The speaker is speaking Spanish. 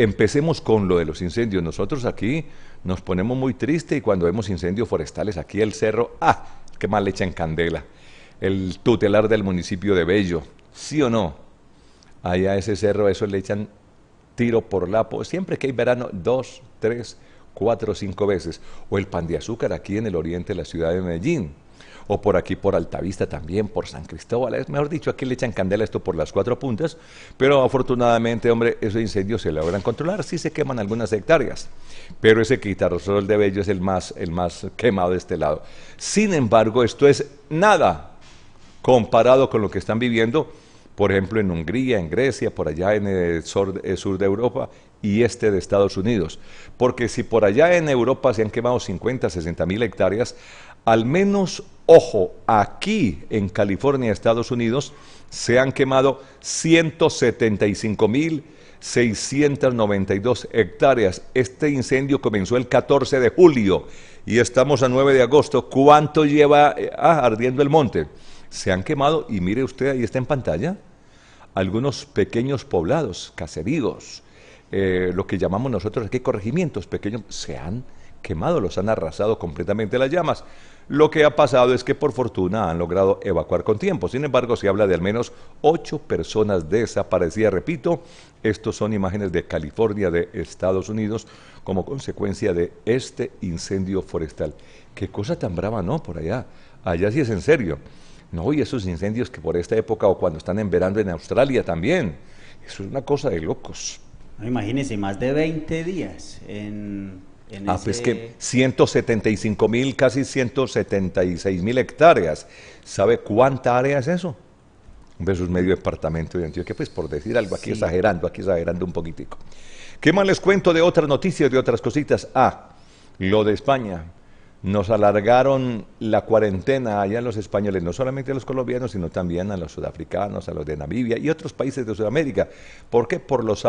Empecemos con lo de los incendios. Nosotros aquí nos ponemos muy tristes y cuando vemos incendios forestales aquí el cerro, ¡ah! ¡Qué mal le echan candela! El tutelar del municipio de Bello, ¿sí o no? Allá ese cerro, eso le echan tiro por lapo, siempre que hay verano, dos, tres, cuatro, cinco veces. O el pan de azúcar aquí en el oriente de la ciudad de Medellín o por aquí por Altavista también, por San Cristóbal. Es mejor dicho, aquí le echan candela esto por las cuatro puntas, pero afortunadamente, hombre, esos incendios se logran controlar, sí se queman algunas hectáreas, pero ese quitarosol de Bello es el más, el más quemado de este lado. Sin embargo, esto es nada comparado con lo que están viviendo por ejemplo, en Hungría, en Grecia, por allá en el eh, sur, de Europa y este de Estados Unidos. Porque si por allá en Europa se han quemado 50, 60 mil hectáreas, al menos, ojo, aquí en California, Estados Unidos, se han quemado 175 mil 692 hectáreas. Este incendio comenzó el 14 de julio y estamos a 9 de agosto. ¿Cuánto lleva eh, ah, ardiendo el monte? Se han quemado y mire usted, ahí está en pantalla, algunos pequeños poblados, caseríos, eh, lo que llamamos nosotros aquí corregimientos pequeños, se han quemado, los han arrasado completamente las llamas. Lo que ha pasado es que por fortuna han logrado evacuar con tiempo. Sin embargo, se habla de al menos ocho personas desaparecidas. Repito, estos son imágenes de California, de Estados Unidos, como consecuencia de este incendio forestal. Qué cosa tan brava, ¿no? Por allá. Allá sí es en serio. No, y esos incendios que por esta época o cuando están en verano en Australia también. Eso es una cosa de locos. No, imagínense, más de 20 días en... en ah, pues que 175 mil, casi 176 mil hectáreas. ¿Sabe cuánta área es eso? Versus medio departamento de Antioquia, pues por decir algo aquí exagerando, aquí exagerando un poquitico. ¿Qué más les cuento de otras noticias, de otras cositas? Ah, lo de España nos alargaron la cuarentena allá los españoles, no solamente a los colombianos, sino también a los sudafricanos, a los de Namibia y otros países de Sudamérica. ¿Por qué? Por los